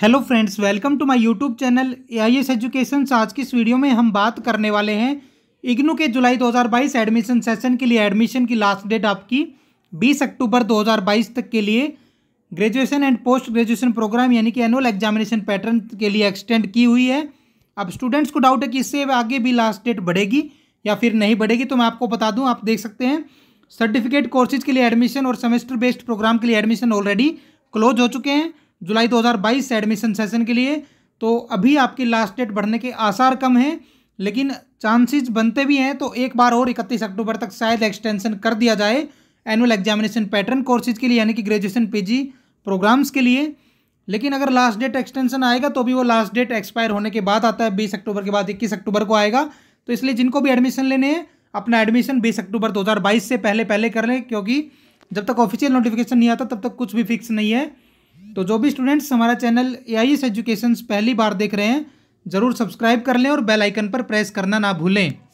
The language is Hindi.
hello friends welcome to my YouTube channel A education आज की इस वीडियो में हम बात करने वाले हैं इग्नू के जुलाई 2022 एडमिशन सेशन के लिए एडमिशन की लास्ट डेट आपकी 20 अक्टूबर 2022 तक के लिए graduation and post graduation programme यानी कि एनुअल एग्जामिनेशन पैटर्न के लिए एक्सटेंड की हुई है अब स्टूडेंट्स को डाउट है कि इससे आगे भी लास्ट डेट बढ़ेगी या फिर नहीं बढ़ेगी तो मैं आपको बता दूँ आप देख सकते हैं सर्टिफिकेट कोर्सेज के लिए एडमिशन और सेमेस्टर बेस्ड प्रोग्राम के लिए एडमिशन ऑलरेडी क्लोज हो चुके हैं जुलाई 2022 से एडमिशन सेशन के लिए तो अभी आपकी लास्ट डेट बढ़ने के आसार कम हैं लेकिन चांसेस बनते भी हैं तो एक बार और इकतीस अक्टूबर तक शायद एक्सटेंशन कर दिया जाए एनुअल एग्जामिनेशन पैटर्न कोर्सेज के लिए यानी कि ग्रेजुएशन पीजी प्रोग्राम्स के लिए लेकिन अगर लास्ट डेट एक्सटेंशन आएगा तो भी वो लास्ट डेट एक्सपायर होने के बाद आता है बीस अक्टूबर के बाद इक्कीस अक्टूबर को आएगा तो इसलिए जिनको भी एडमिशन लेने हैं अपना एडमिशन बीस अक्टूबर दो से पहले पहले कर लें क्योंकि जब तक ऑफिशियल नोटिफिकेशन नहीं आता तब तक कुछ भी फिक्स नहीं है तो जो भी स्टूडेंट्स हमारा channel A I S education पहली बार देख रहे हैं ज़रूर सब्सक्राइब कर लें और बेल आइकन पर प्रेस करना ना भूलें